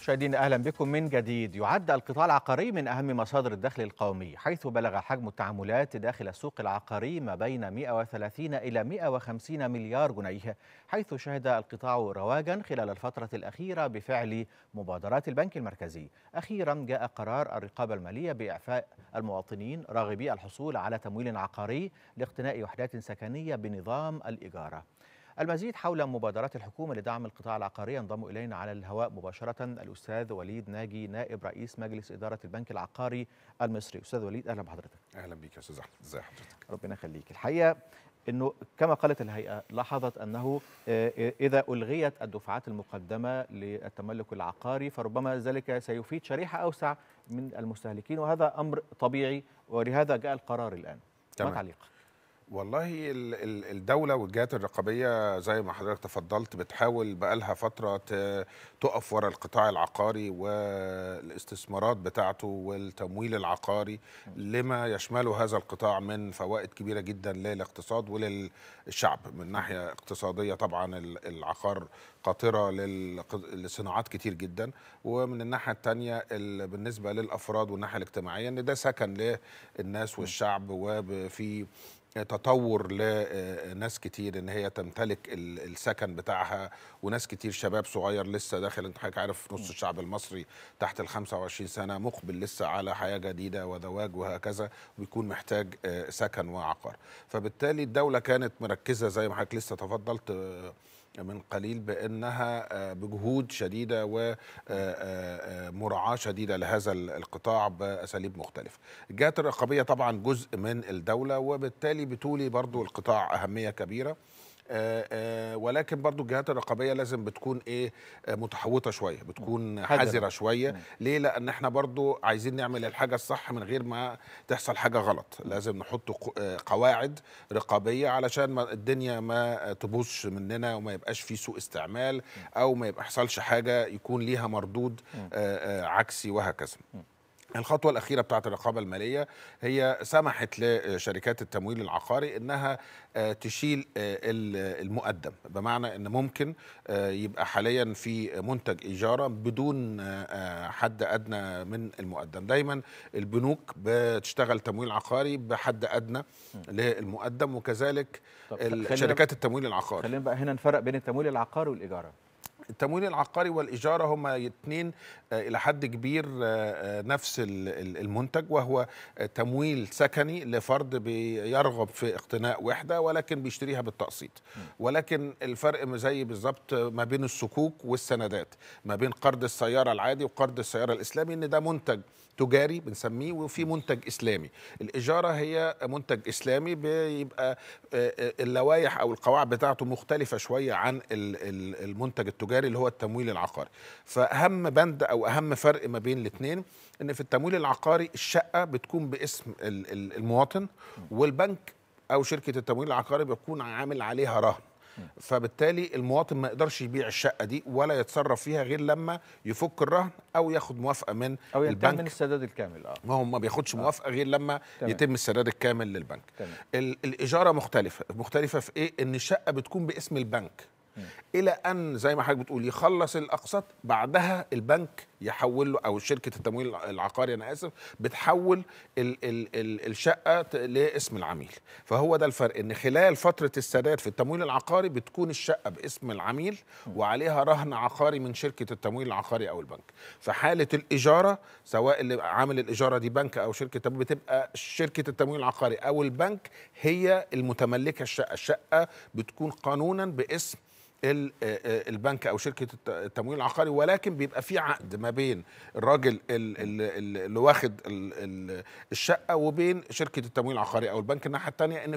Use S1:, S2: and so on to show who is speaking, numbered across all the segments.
S1: مشاهدينا اهلا بكم من جديد يعد القطاع العقاري من اهم مصادر الدخل القومي حيث بلغ حجم التعاملات داخل السوق العقاري ما بين 130 الى 150 مليار جنيه حيث شهد القطاع رواجا خلال الفتره الاخيره بفعل مبادرات البنك المركزي اخيرا جاء قرار الرقابه الماليه باعفاء المواطنين راغبي الحصول على تمويل عقاري لاقتناء وحدات سكنيه بنظام الاجاره المزيد حول مبادرات الحكومة لدعم القطاع العقاري ينضم إلينا على الهواء مباشرة الأستاذ وليد ناجي نائب رئيس مجلس إدارة البنك العقاري المصري أستاذ وليد أهلا بحضرتك أهلا بك يا أستاذ أحمد إزي حضرتك ربنا يخليك الحقيقة انه كما قالت الهيئه لاحظت انه آه، اذا الغيت الدفعات المقدمه للتملك العقاري فربما ذلك سيفيد شريحه اوسع من المستهلكين وهذا امر طبيعي ولهذا جاء القرار الان
S2: تمام. ما تعليق والله الدولة والجهات الرقابية زي ما حضرتك تفضلت بتحاول بقالها فترة تقف ورا القطاع العقاري والاستثمارات بتاعته والتمويل العقاري لما يشمله هذا القطاع من فوائد كبيرة جدا للاقتصاد وللشعب من ناحية اقتصادية طبعا العقار قاطرة لصناعات كتير جدا ومن الناحية التانية بالنسبة للأفراد والناحية الاجتماعية إن ده سكن للناس والشعب وفي تطور لناس آه، كتير ان هي تمتلك السكن بتاعها وناس كتير شباب صغير لسه داخل انت حضرتك عارف نص الشعب المصري تحت ال 25 سنه مقبل لسه على حياه جديده وزواج وهكذا ويكون محتاج آه، سكن وعقار فبالتالي الدوله كانت مركزه زي ما حضرتك لسه تفضلت آه، من قليل بانها آه، بجهود شديده ومراعاه آه، آه، شديده لهذا القطاع باساليب مختلفه. الجهات الرقابيه طبعا جزء من الدوله وبالتالي بتولي برضو القطاع اهميه كبيره. آه، آه، ولكن برضو الجهات الرقابيه لازم بتكون ايه آه، متحوطه شويه بتكون حذره شويه ليه لان احنا برضو عايزين نعمل الحاجه الصح من غير ما تحصل حاجه غلط لازم نحط قواعد رقابيه علشان ما الدنيا ما تبوظش مننا وما يبقاش في سوء استعمال او ما يحصلش حاجه يكون ليها مردود عكسي وهكذا الخطوة الأخيرة بتاعت الرقابة المالية هي سمحت لشركات التمويل العقاري إنها آه، تشيل آه، المقدم بمعنى إن ممكن آه، يبقى حاليا في منتج إيجارة بدون حد أدنى من المقدم دايما البنوك بتشتغل تمويل عقاري بحد أدنى للمقدم وكذلك شركات التمويل العقاري خلينا بقى هنا نفرق بين التمويل العقاري والإيجارة التمويل العقاري والإجارة هما اثنين آه، إلى حد كبير آه، آه، نفس المنتج وهو تمويل سكني لفرد بيرغب في اقتناء وحدة ولكن بيشتريها بالتقسيط ولكن الفرق زي بالظبط ما بين الصكوك والسندات ما بين قرض السيارة العادي وقرض السيارة الإسلامي إن ده منتج تجاري بنسميه وفي منتج اسلامي الاجاره هي منتج اسلامي بيبقى آه، آه، اللوائح او القواعد بتاعته مختلفه شويه عن المنتج التجاري اللي هو التمويل العقاري فاهم بند او اهم فرق ما بين الاثنين ان في التمويل العقاري الشقه بتكون باسم المواطن والبنك او شركه التمويل العقاري بيكون عامل عليها رهن فبالتالي المواطن ما يقدرش يبيع الشقه دي ولا يتصرف فيها غير لما يفك الرهن او ياخد موافقه من أو البنك من السداد الكامل اه ما هو ما بياخدش آه. موافقه غير لما تمام. يتم السداد الكامل للبنك تمام. الاجاره مختلفه مختلفه في ايه ان الشقه بتكون باسم البنك الى ان زي ما حضرتك بتقول يخلص الاقساط بعدها البنك يحول له او شركه التمويل العقاري انا اسف بتحول الـ الـ الـ الشقه لاسم العميل فهو ده الفرق ان خلال فتره السداد في التمويل العقاري بتكون الشقه باسم العميل وعليها رهن عقاري من شركه التمويل العقاري او البنك في حاله الاجاره سواء اللي عامل الاجاره دي بنك او شركه تمويل بتبقى شركه التمويل العقاري او البنك هي المتملكه الشقه الشقه بتكون قانونا باسم آه، البنك او شركه التمويل العقاري ولكن بيبقى في عقد ما بين الراجل اللي واخد الشقه وبين شركه التمويل العقاري او البنك الناحيه الثانيه ان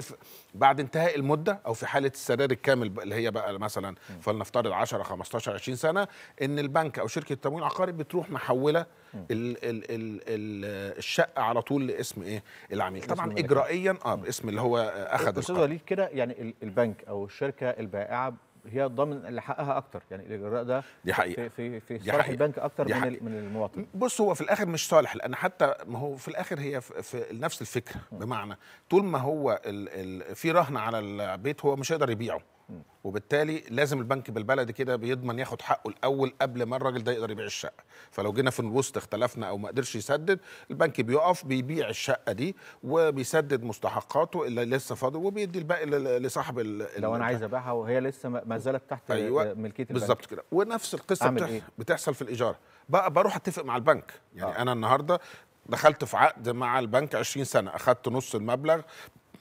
S2: بعد انتهاء المده او في حاله السداد الكامل اللي هي بقى مثلا فلنفترض 10 15 20 سنه ان البنك او شركه التمويل العقاري بتروح محوله الـ الـ الـ الـ الشقه على طول لاسم ايه العميل طبعا اجرائيا اه باسم اللي هو اخذ استاذ وليد كده يعني البنك او الشركه
S1: البائعه هي ضامن اللي حقها اكتر يعني الاجراء ده دي حقيقه في في, في صالح البنك اكتر من من
S2: من المواطن بص هو في الاخر مش صالح لان حتى ما هو في الاخر هي في نفس الفكره بمعنى طول ما هو ال ال في رهن على البيت هو مش هيقدر يبيعه وبالتالي لازم البنك بالبلدي كده بيضمن ياخد حقه الاول قبل ما الراجل ده يقدر يبيع الشقه فلو جينا في الوسط اختلفنا او ما قدرش يسدد البنك بيقف بيبيع الشقه دي وبيسدد مستحقاته اللي لسه فاضل وبيدي الباقي لصاحب لو انا عايز ابيعها وهي لسه ما زالت تحت أيوة ملكيه البنك بالظبط كده ونفس القصه بتحصل, إيه؟ بتحصل في الايجار بقى بروح اتفق مع البنك يعني آه. انا النهارده دخلت في عقد مع البنك 20 سنه اخذت نص المبلغ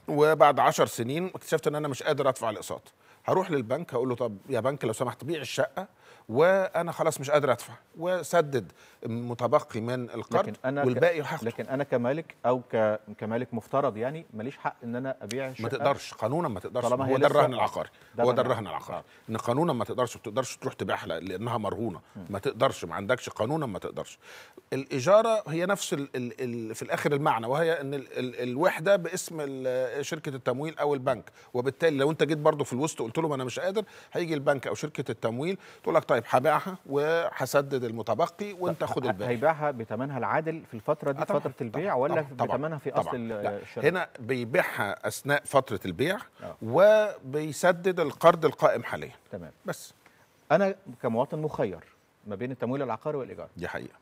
S2: وبعد 10 سنين اكتشفت ان انا مش قادر ادفع الاقساط هروح للبنك هقول له طب يا بنك لو سمحت بيع الشقه وانا خلاص مش قادر ادفع وسدد المتبقي من القرض لكن أنا والباقي هاخده لكن انا كمالك او ك...
S1: كمالك مفترض يعني ماليش حق ان انا ابيع شقه ما تقدرش قانونا ما تقدرش طالما هو ده الرهن العقاري هو ده الرهن
S2: العقاري ان قانونا ما تقدرش ما تقدرش تروح تبيعها لانها مرهونه ما تقدرش ما عندكش قانونا ما تقدرش الاجاره هي نفس ال... ال... ال... في الاخر المعنى وهي ان ال... ال... الوحده باسم ال... شركه التمويل او البنك وبالتالي لو انت جيت برضه في الوسط قلت لهم انا مش قادر هيجي البنك او شركه التمويل تقول لك طيب هبيعها وهسدد المتبقي وانت خد البيع
S1: هيبيعها بثمنها العادل في الفتره دي طبعًا فتره البيع ولا بثمنها في اصل الشراء هنا
S2: بيبيعها اثناء فتره البيع أوه. وبيسدد القرض القائم حاليا تمام بس انا كمواطن مخير ما بين التمويل العقاري والايجار دي حقيقه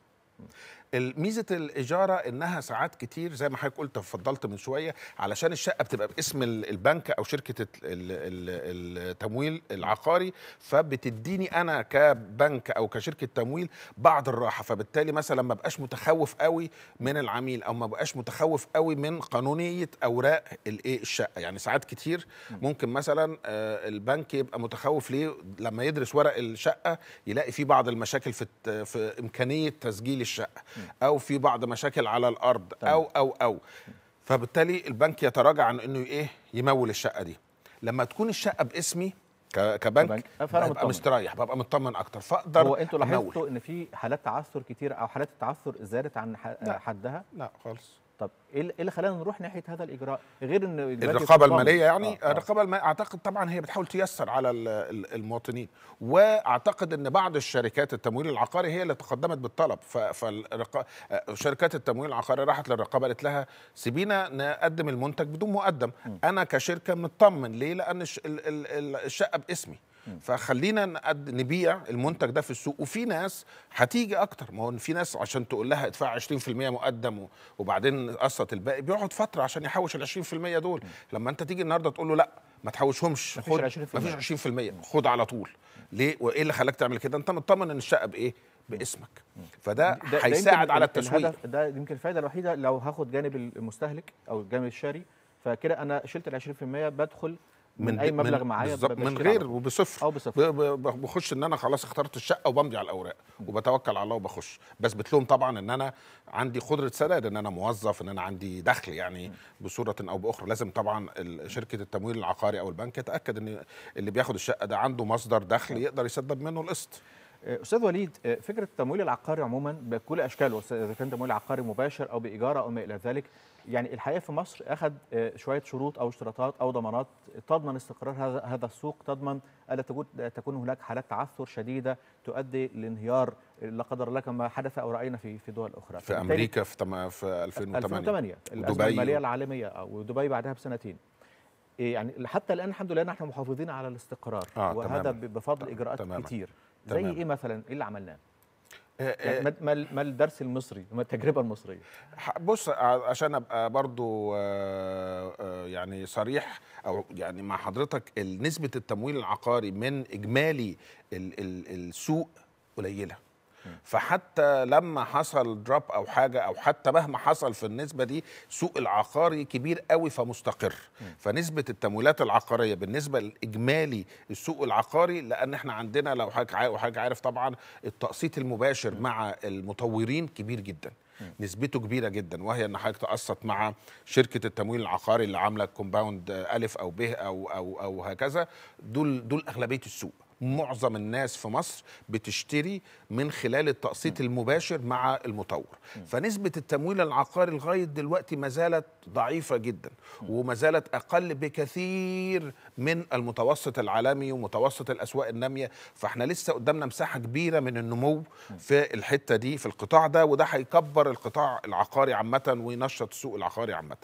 S2: ميزه الاجاره انها ساعات كتير زي ما حضرتك قلت اتفضلت من شويه علشان الشقه بتبقى باسم البنك او شركه التمويل العقاري فبتديني انا كبنك او كشركه تمويل بعض الراحه فبالتالي مثلا ما بقاش متخوف قوي من العميل او ما بقاش متخوف قوي من قانونيه اوراق الايه الشقه يعني ساعات كتير ممكن مثلا آه، البنك يبقى متخوف ليه لما يدرس ورق الشقه يلاقي فيه بعض المشاكل في في امكانيه تسجيل الشقه او في بعض مشاكل على الارض او او او فبالتالي البنك يتراجع عن انه ايه يمول الشقه دي لما تكون الشقه باسمي كبنك ببقى مستريح ببقى مطمن اكتر فاقدر هو انتوا لاحظتوا
S1: ان في حالات تعثر كتير او حالات التعثر زادت عن حدها لا, لا خالص طب إيه, ايه اللي خلانا نروح ناحيه هذا الاجراء غير ان الرقابه الماليه يعني
S2: آه. آه. الرقابه الماليه اعتقد طبعا هي بتحاول تيسر على المواطنين واعتقد ان بعض الشركات التمويل العقاري هي اللي تقدمت بالطلب فشركات آه، شركات التمويل العقاري راحت للرقابه قالت لها سيبينا نقدم المنتج بدون مقدم م. انا كشركه مطمن ليه لان الشقه باسمي فخلينا نبيع المنتج ده في السوق وفي ناس هتيجي اكتر ما هو في ناس عشان تقول لها ادفع 20% مقدم وبعدين قسط الباقي بيقعد فتره عشان يحوش ال 20% دول لما انت تيجي النهارده تقول له لا ما تحوشهمش خد مفيش 20% خد على طول ليه وايه اللي خلاك تعمل كده انت مطمن ان الشقه بايه باسمك فده هيساعد على التسويق
S1: ده يمكن الفائده الوحيده لو هاخد جانب المستهلك او الجانب الشاري فكده انا شلت ال 20% بدخل من, اي مبلغ معايا بالظبط من غير
S2: وبصفر او بصفر بخش ان انا خلاص اخترت الشقه وبمضي على الاوراق وبتوكل على الله وبخش بس بتلوم طبعا ان انا عندي قدره سداد ان انا موظف ان انا عندي دخل يعني بصوره او باخرى لازم طبعا شركه التمويل العقاري او البنك يتاكد ان اللي بياخد الشقه ده عنده مصدر دخل يقدر يسدد منه القسط آه، استاذ وليد آه، فكره التمويل
S1: العقاري عموما بكل اشكاله اذا كان تمويل عقاري مباشر او بايجار او ما الى ذلك يعني الحقيقه في مصر اخذ آه، شويه شروط او اشتراطات او ضمانات تضمن استقرار هذا هذا السوق تضمن الا تكون هناك حالات تعثر شديده تؤدي لانهيار لا قدر الله كما حدث او راينا في في دول اخرى في امريكا
S2: في في 2008 2008 الازمه الماليه
S1: العالميه ودبي بعدها بسنتين إيه، يعني حتى الان الحمد لله نحن محافظين على الاستقرار آه وهذا تمام. بفضل اجراءات تمام. كتير زي تمام. ايه مثلا ايه اللي عملناه
S2: آه، يعني آه، ما الدرس المصري ما التجربه المصريه بص آه، عشان ابقى برضو يعني صريح او يعني مع حضرتك نسبه التمويل العقاري من اجمالي السوق قليله فحتى لما حصل دروب او حاجه او حتى مهما حصل في النسبه دي سوق العقاري كبير قوي فمستقر فنسبه التمويلات العقاريه بالنسبه الاجمالي السوق العقاري لان احنا عندنا لو حضرتك عارف طبعا التقسيط المباشر مع المطورين كبير جدا نسبته كبيره جدا وهي ان حضرتك تقسط مع شركه التمويل العقاري اللي عامله كومباوند الف او ب او او او هكذا دول دول اغلبيه السوق معظم الناس في مصر بتشتري من خلال التقسيط المباشر مع المطور فنسبة التمويل العقاري لغاية دلوقتي ما زالت ضعيفة جدا وما زالت أقل بكثير من المتوسط العالمي ومتوسط الأسواق النامية فاحنا لسه قدامنا مساحة كبيرة من النمو في الحتة دي في القطاع ده وده هيكبر القطاع العقاري عامة وينشط السوق العقاري عامة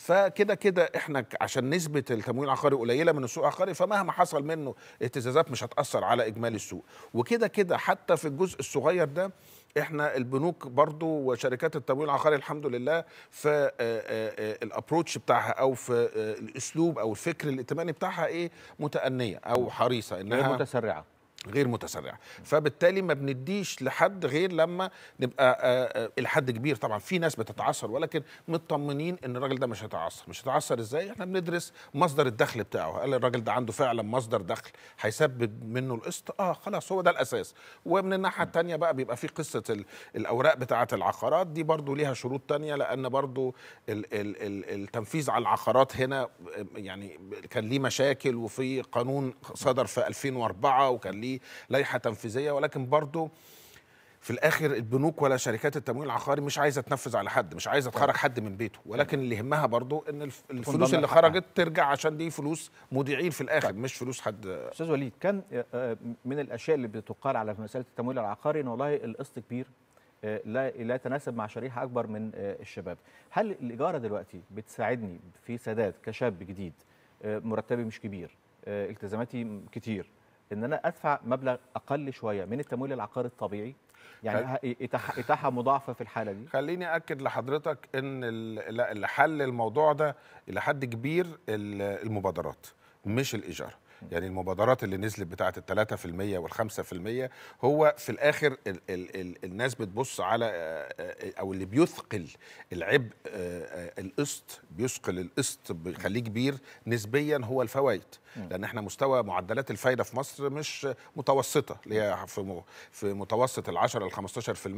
S2: فكده كده احنا عشان نسبه التمويل العقاري قليله من السوق العقاري فمهما حصل منه اهتزازات مش هتاثر على اجمالي السوق وكده كده حتى في الجزء الصغير ده احنا البنوك برضو وشركات التمويل العقاري الحمد لله في آه، آه، آه، الابروتش بتاعها او في الاسلوب او الفكر الائتماني بتاعها ايه متأنيه او حريصه انها متسرعه غير متسرعه فبالتالي ما بنديش لحد غير لما نبقى آه، آه، الحد كبير طبعا في ناس بتتعثر ولكن مطمنين ان الراجل ده مش هيتعثر مش هيتعثر ازاي احنا بندرس مصدر الدخل بتاعه هل الراجل ده عنده فعلا مصدر دخل هيسبب منه القسط اه خلاص هو ده الاساس ومن الناحيه الثانيه بقى بيبقى في قصه الاوراق بتاعه العقارات دي برضو ليها شروط تانية لان برضو الـ الـ الـ التنفيذ على العقارات هنا آه، يعني كان ليه مشاكل وفي قانون صدر في 2004 وكان ليه في لائحه تنفيذيه ولكن برضه في الاخر البنوك ولا شركات التمويل العقاري مش عايزه تنفذ على حد مش عايزه تخرج طيب. حد من بيته ولكن اللي يهمها برضو ان الفلوس اللي خرجت ترجع عشان دي فلوس مودعين في الاخر طيب. مش فلوس حد
S1: استاذ وليد كان آه، آه، من الاشياء اللي بتقال على مساله التمويل العقاري ان والله القسط كبير آه، لا لا يتناسب مع شريحه اكبر من الشباب هل الاجاره دلوقتي بتساعدني في سداد كشاب جديد مرتبي مش كبير التزاماتي كتير ان انا ادفع مبلغ اقل شويه من التمويل العقاري الطبيعي يعني اتاحه
S2: إيه، إيه، إيه، اتاحه مضاعفه في الحاله دي خليني اكد لحضرتك ان اللي حل الموضوع ده الى حد كبير المبادرات مش الايجار يعني المبادرات اللي نزلت بتاعه ال 3% وال 5% هو في الاخر ال ال ال الناس بتبص على آه، آه، او اللي بيثقل العبء آه، القسط بيثقل القسط بيخليه كبير نسبيا هو الفوائد لان احنا مستوى معدلات الفايده في مصر مش متوسطه اللي هي في في متوسط ال 10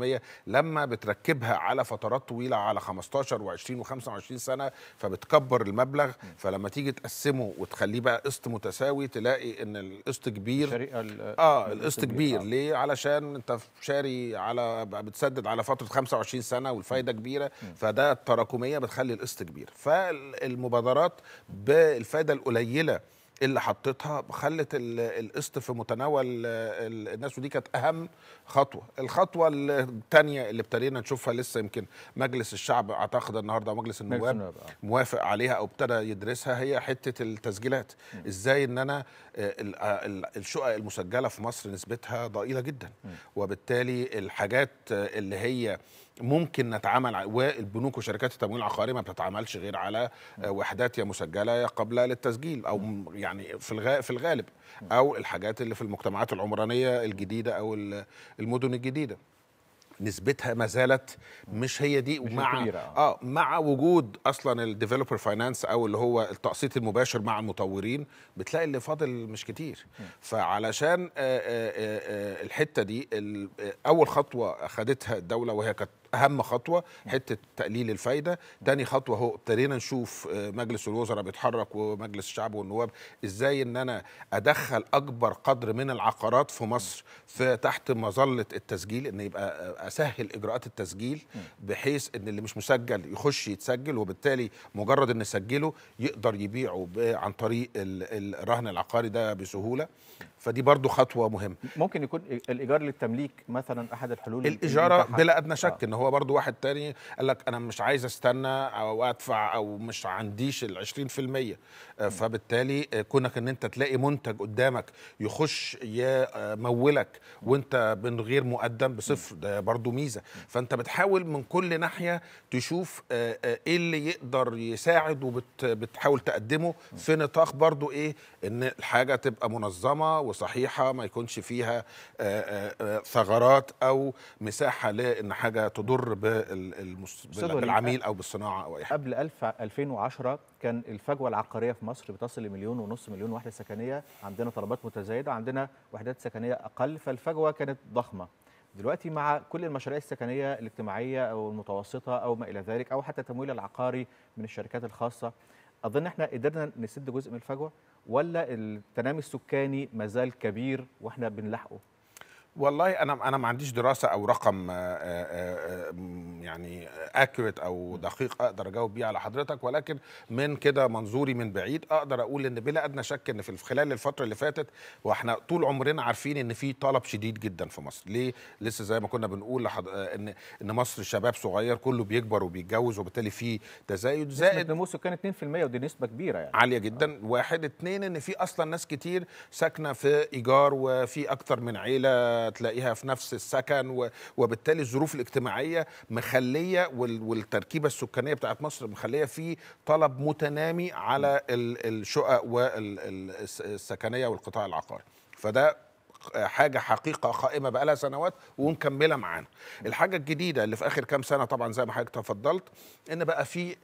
S2: ل 15% لما بتركبها على فترات طويله على 15 و20 و25 سنه فبتكبر المبلغ فلما تيجي تقسمه وتخليه بقى قسط متساوي تلاقي ان القسط كبير اه القسط كبير آه. ليه علشان انت شاري على بتسدد على فتره 25 سنه والفايده كبيره م. فده التراكميه بتخلي القسط كبير فالمبادرات بالفايده القليله اللي حطيتها خلت القسط في متناول الناس ودي كانت اهم خطوه الخطوه الثانيه اللي ابتدينا نشوفها لسه يمكن مجلس الشعب اعتقد النهارده مجلس النواب آه. موافق عليها او ابتدى يدرسها هي حته التسجيلات ازاي ان انا آه، آه، الشقق المسجله في مصر نسبتها ضئيله جدا وبالتالي الحاجات اللي هي ممكن نتعامل والبنوك وشركات التمويل العقاري ما بتتعاملش غير على آه، وحدات يا مسجله قبل للتسجيل او يعني في في الغالب او الحاجات اللي في المجتمعات العمرانيه الجديده او المدن الجديده نسبتها ما زالت مش هي دي مش مع كبيرة. اه مع وجود اصلا الديفلوبر فاينانس او اللي هو التقسيط المباشر مع المطورين بتلاقي اللي فاضل مش كتير فعلشان آآ آه، آآ آه، الحته دي اول خطوه اخذتها الدوله وهي كانت اهم خطوه حته تقليل الفايده تاني خطوه اهو ابتدينا نشوف آه، مجلس الوزراء بيتحرك ومجلس الشعب والنواب ازاي ان انا ادخل اكبر قدر من العقارات في مصر في تحت مظله التسجيل ان يبقى آه، اسهل اجراءات التسجيل بحيث ان اللي مش مسجل يخش يتسجل وبالتالي مجرد ان سجله يقدر يبيعه عن طريق الرهن العقاري ده بسهوله فدي برضو خطوه مهمه ممكن يكون الايجار للتمليك مثلا احد الحلول الايجاره بلا ادنى شك آه. ان هو هو برضو واحد تاني قال لك انا مش عايز استنى او ادفع او مش عنديش ال 20% آه، فبالتالي آه، كونك ان انت تلاقي منتج قدامك يخش يمولك آه، وانت من غير مقدم بصفر ده برضو ميزه فانت بتحاول من كل ناحيه تشوف ايه اللي يقدر يساعد وبتحاول تقدمه في نطاق برضو ايه ان الحاجه تبقى منظمه وصحيحه ما يكونش فيها ثغرات او مساحه لان حاجه تضر يضر بالعميل او بالصناعه او اي حاجه قبل 1000
S1: 2010 كان الفجوه العقاريه في مصر بتصل لمليون ونص مليون وحده سكنيه عندنا طلبات متزايده عندنا وحدات سكنيه اقل فالفجوه كانت ضخمه دلوقتي مع كل المشاريع السكنيه الاجتماعيه او المتوسطه او ما الى ذلك او حتى التمويل العقاري من الشركات الخاصه اظن احنا قدرنا نسد جزء من الفجوه ولا التنامي السكاني مازال كبير واحنا بنلاحقه
S2: والله انا انا ما عنديش دراسه او رقم آه، آه، آه، يعني اكوريت او دقيق اقدر اجاوب بيه على حضرتك ولكن من كده منظوري من بعيد اقدر اقول ان بلا ادنى شك ان في خلال الفتره اللي فاتت واحنا طول عمرنا عارفين ان في طلب شديد جدا في مصر ليه لسه زي ما كنا بنقول لحض... ان ان مصر شباب صغير كله بيكبر وبيتجوز وبالتالي في تزايد زائد نموذج كان 2% ودي نسبه كبيره يعني عاليه جدا واحد اتنين ان في اصلا ناس كتير ساكنه في ايجار وفي اكتر من عيله تلاقيها في نفس السكن وبالتالي الظروف الاجتماعيه مخليه والتركيبه السكانيه بتاعت مصر مخليه في طلب متنامي على الشقق والسكنيه والقطاع العقاري فده حاجه حقيقه قائمه بقى لها سنوات ومكمله معانا الحاجه الجديده اللي في اخر كام سنه طبعا زي ما حضرتك تفضلت ان بقى في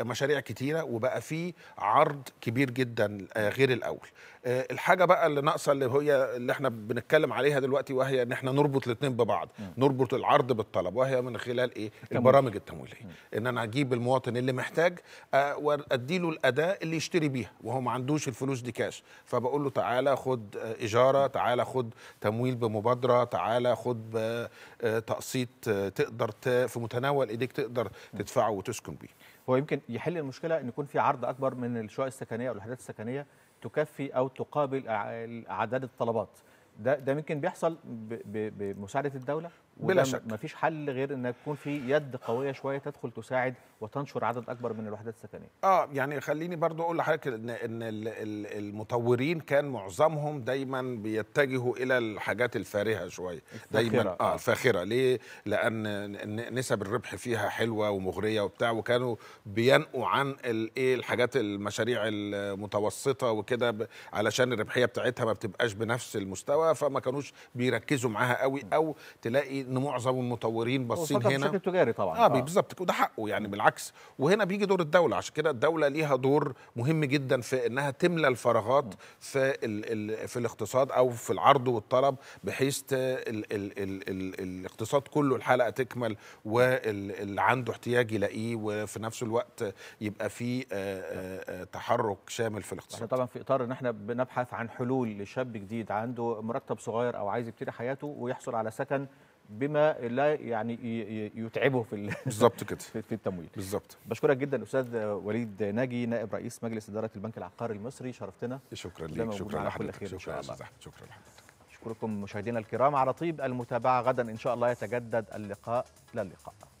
S2: مشاريع كتيره وبقى في عرض كبير جدا غير الاول الحاجه بقى اللي ناقصه اللي هي اللي احنا بنتكلم عليها دلوقتي وهي ان احنا نربط الاثنين ببعض نربط العرض بالطلب وهي من خلال ايه البرامج التمويليه ان انا اجيب المواطن اللي محتاج وادي له الاداه اللي يشتري بيها وهو ما عندوش الفلوس دي كاش فبقول له تعالى خد اجاره تعالى خد تمويل بمبادره تعالى خد بتقسيط آه، آه، تقدر ت... في متناول ايديك تقدر تدفعه وتسكن بيه هو يمكن يحل
S1: المشكله ان يكون في عرض اكبر من الشقق السكنيه او الوحدات السكنيه تكفي او تقابل اعداد الطلبات ده ده ممكن بيحصل بمساعده الدوله بلا شك مفيش حل غير ان يكون في يد قويه شويه تدخل تساعد وتنشر عدد اكبر من الوحدات السكنيه
S2: اه يعني خليني برضو اقول لحضرتك ان ان المطورين كان معظمهم دايما بيتجهوا الى الحاجات الفارهه شويه دايما آه. اه الفاخره ليه لان نسب الربح فيها حلوه ومغريه وبتاع وكانوا بينقوا عن الايه الحاجات المشاريع المتوسطه وكده علشان الربحيه بتاعتها ما بتبقاش بنفس المستوى فما كانوش بيركزوا معاها قوي او تلاقي ان معظم المطورين باصين هنا بشكل تجاري طبعا اه, آه. بالظبط وده حقه يعني بالعكس وهنا بيجي دور الدوله عشان كده الدوله ليها دور مهم جدا في انها تملى الفراغات في الـ الـ في الاقتصاد او في العرض والطلب بحيث الـ الـ الـ الـ الاقتصاد كله الحلقه تكمل واللي عنده احتياج يلاقيه وفي نفس الوقت يبقى في آه، آه، تحرك شامل في الاقتصاد احنا طبعا في اطار ان احنا بنبحث عن حلول لشاب
S1: جديد عنده مرتب صغير او عايز يبتدي حياته ويحصل على سكن بما لا يعني يتعبه في بالظبط كده في التمويل بالظبط بشكرك جدا استاذ وليد ناجي نائب رئيس مجلس اداره البنك العقاري المصري شرفتنا شكرا لك شكرا لحضرتك شكرا لحضرتك
S2: شكرا لحضرتك
S1: اشكركم مشاهدينا الكرام على طيب المتابعه غدا ان شاء الله يتجدد اللقاء للقاء